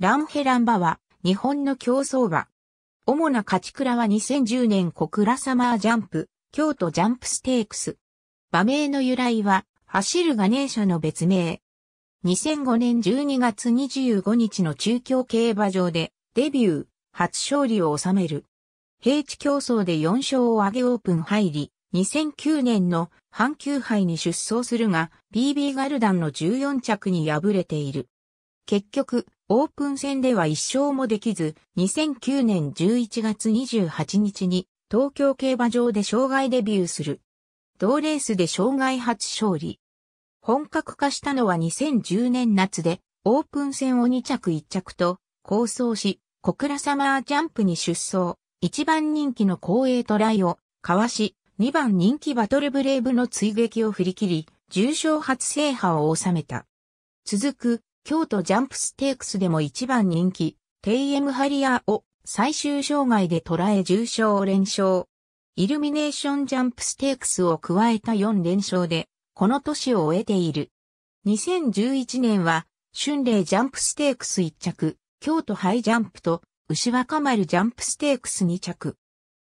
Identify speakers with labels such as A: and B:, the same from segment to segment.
A: ランヘランバは、日本
B: の競争馬。主な勝ち倉は2010年小倉サマージャンプ、京都ジャンプステークス。馬名の由来は、走るガネーシャの別名。2005年12月25日の中京競馬場で、デビュー、初勝利を収める。平地競争で4勝を挙げオープン入り、2009年の阪急杯に出走するが、BB ガルダンの14着に敗れている。結局、オープン戦では一勝もできず、2009年11月28日に東京競馬場で障害デビューする。同レースで障害初勝利。本格化したのは2010年夏で、オープン戦を2着1着と、構想し、小倉サマージャンプに出走、1番人気の光栄トライを、かわし、2番人気バトルブレイブの追撃を振り切り、重賞初制覇を収めた。続く、京都ジャンプステークスでも一番人気、テイエムハリアーを最終障害で捉え重傷を連勝。イルミネーションジャンプステークスを加えた4連勝で、この年を終えている。2011年は、春麗ジャンプステークス1着、京都ハイジャンプと、牛若丸ジャンプステークス2着。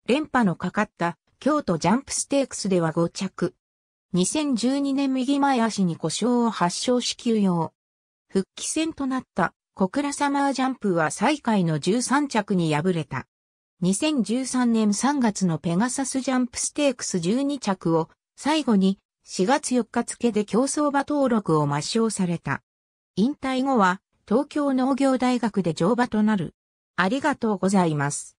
B: 連覇のかかった京都ジャンプステークスでは5着。2012年右前足に故障を発症し休養。復帰戦となった小倉サマージャンプは最下位の13着に敗れた。2013年3月のペガサスジャンプステークス12着を最後に4月4日付で競争馬登録を抹消された。引退後は東京農業大学で乗馬となる。
A: ありがとうございます。